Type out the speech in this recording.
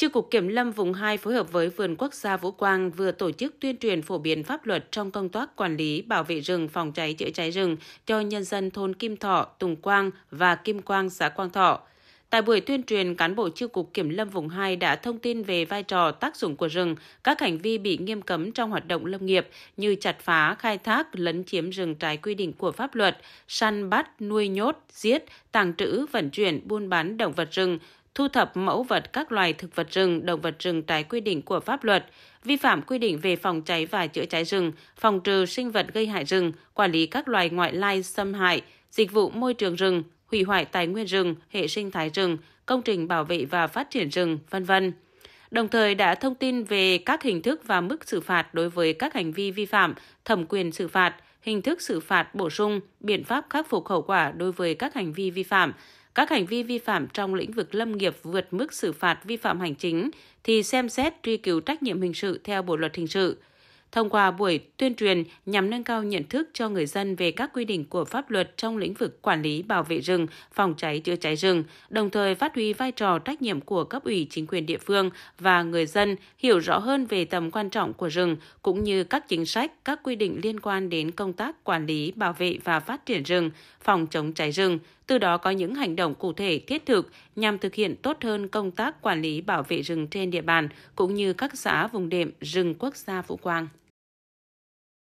Chi cục Kiểm lâm vùng 2 phối hợp với Vườn Quốc gia Vũ Quang vừa tổ chức tuyên truyền phổ biến pháp luật trong công tác quản lý, bảo vệ rừng, phòng cháy chữa cháy rừng cho nhân dân thôn Kim Thọ, Tùng Quang và Kim Quang xã Quang Thọ. Tại buổi tuyên truyền, cán bộ Chi cục Kiểm lâm vùng 2 đã thông tin về vai trò tác dụng của rừng, các hành vi bị nghiêm cấm trong hoạt động lâm nghiệp như chặt phá, khai thác, lấn chiếm rừng trái quy định của pháp luật, săn bắt, nuôi nhốt, giết, tàng trữ, vận chuyển, buôn bán động vật rừng, thu thập mẫu vật các loài thực vật rừng, động vật rừng trái quy định của pháp luật, vi phạm quy định về phòng cháy và chữa cháy rừng, phòng trừ sinh vật gây hại rừng, quản lý các loài ngoại lai xâm hại, dịch vụ môi trường rừng, hủy hoại tài nguyên rừng, hệ sinh thái rừng, công trình bảo vệ và phát triển rừng, vân vân. Đồng thời đã thông tin về các hình thức và mức xử phạt đối với các hành vi vi phạm, thẩm quyền xử phạt, hình thức xử phạt bổ sung, biện pháp khắc phục hậu quả đối với các hành vi vi phạm, các hành vi vi phạm trong lĩnh vực lâm nghiệp vượt mức xử phạt vi phạm hành chính thì xem xét truy cứu trách nhiệm hình sự theo Bộ luật hình sự thông qua buổi tuyên truyền nhằm nâng cao nhận thức cho người dân về các quy định của pháp luật trong lĩnh vực quản lý bảo vệ rừng, phòng cháy chữa cháy rừng, đồng thời phát huy vai trò trách nhiệm của cấp ủy chính quyền địa phương và người dân hiểu rõ hơn về tầm quan trọng của rừng cũng như các chính sách, các quy định liên quan đến công tác quản lý, bảo vệ và phát triển rừng, phòng chống cháy rừng, từ đó có những hành động cụ thể thiết thực nhằm thực hiện tốt hơn công tác quản lý bảo vệ rừng trên địa bàn cũng như các xã vùng đệm rừng quốc gia phú Quang.